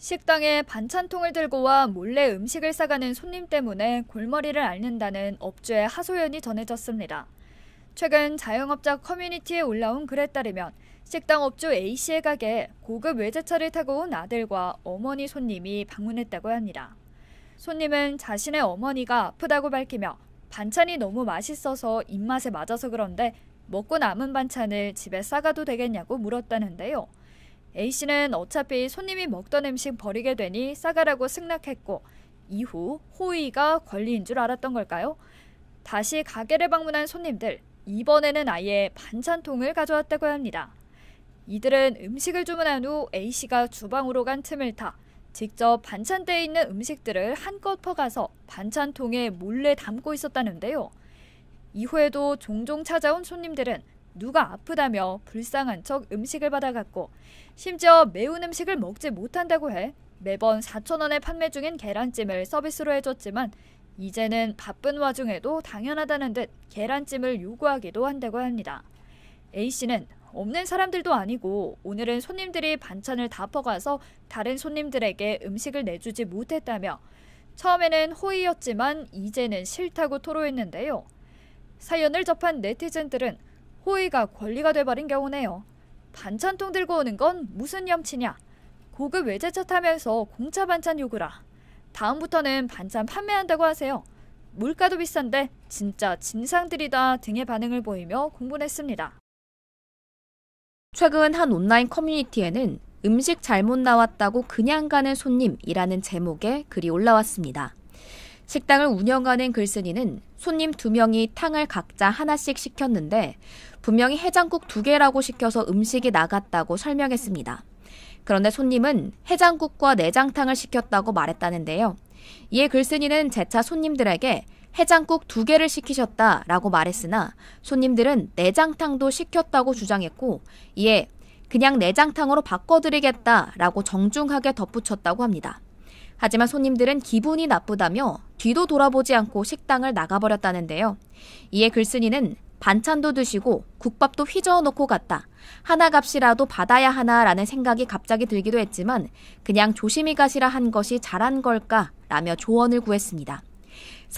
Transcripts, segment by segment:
식당에 반찬통을 들고 와 몰래 음식을 싸가는 손님 때문에 골머리를 앓는다는 업주의 하소연이 전해졌습니다. 최근 자영업자 커뮤니티에 올라온 글에 따르면 식당 업주 A씨의 가게에 고급 외제차를 타고 온 아들과 어머니 손님이 방문했다고 합니다. 손님은 자신의 어머니가 아프다고 밝히며 반찬이 너무 맛있어서 입맛에 맞아서 그런데 먹고 남은 반찬을 집에 싸가도 되겠냐고 물었다는데요. A씨는 어차피 손님이 먹던 음식 버리게 되니 싸가라고 승낙했고 이후 호의가 권리인 줄 알았던 걸까요? 다시 가게를 방문한 손님들, 이번에는 아예 반찬통을 가져왔다고 합니다. 이들은 음식을 주문한 후 A씨가 주방으로 간 틈을 타 직접 반찬대에 있는 음식들을 한껏 퍼가서 반찬통에 몰래 담고 있었다는데요. 이후에도 종종 찾아온 손님들은 누가 아프다며 불쌍한 척 음식을 받아갔고 심지어 매운 음식을 먹지 못한다고 해 매번 4천원에 판매 중인 계란찜을 서비스로 해줬지만 이제는 바쁜 와중에도 당연하다는 듯 계란찜을 요구하기도 한다고 합니다. A씨는 없는 사람들도 아니고 오늘은 손님들이 반찬을 다 퍼가서 다른 손님들에게 음식을 내주지 못했다며 처음에는 호의였지만 이제는 싫다고 토로했는데요. 사연을 접한 네티즌들은 호의가 권리가 돼버린 경우네요. 반찬통 들고 오는 건 무슨 염치냐? 고급 외제차 타면서 공차 반찬 요구라. 다음부터는 반찬 판매한다고 하세요. 물가도 비싼데 진짜 진상들이다 등의 반응을 보이며 공분했습니다. 최근 한 온라인 커뮤니티에는 음식 잘못 나왔다고 그냥 가는 손님이라는 제목의 글이 올라왔습니다. 식당을 운영하는 글쓴이는 손님 두 명이 탕을 각자 하나씩 시켰는데 분명히 해장국 두 개라고 시켜서 음식이 나갔다고 설명했습니다. 그런데 손님은 해장국과 내장탕을 시켰다고 말했다는데요. 이에 글쓴이는 재차 손님들에게 해장국 두 개를 시키셨다라고 말했으나 손님들은 내장탕도 시켰다고 주장했고 이에 그냥 내장탕으로 바꿔드리겠다라고 정중하게 덧붙였다고 합니다. 하지만 손님들은 기분이 나쁘다며 뒤도 돌아보지 않고 식당을 나가버렸다는데요. 이에 글쓴이는 반찬도 드시고 국밥도 휘저어 놓고 갔다. 하나 값이라도 받아야 하나라는 생각이 갑자기 들기도 했지만 그냥 조심히 가시라 한 것이 잘한 걸까? 라며 조언을 구했습니다.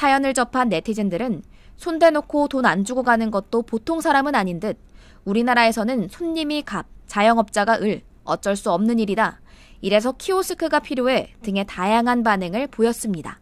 사연을 접한 네티즌들은 손대놓고 돈 안 주고 가는 것도 보통 사람은 아닌 듯 우리나라에서는 손님이 갑, 자영업자가 을, 어쩔 수 없는 일이다. 이래서 키오스크가 필요해 등의 다양한 반응을 보였습니다.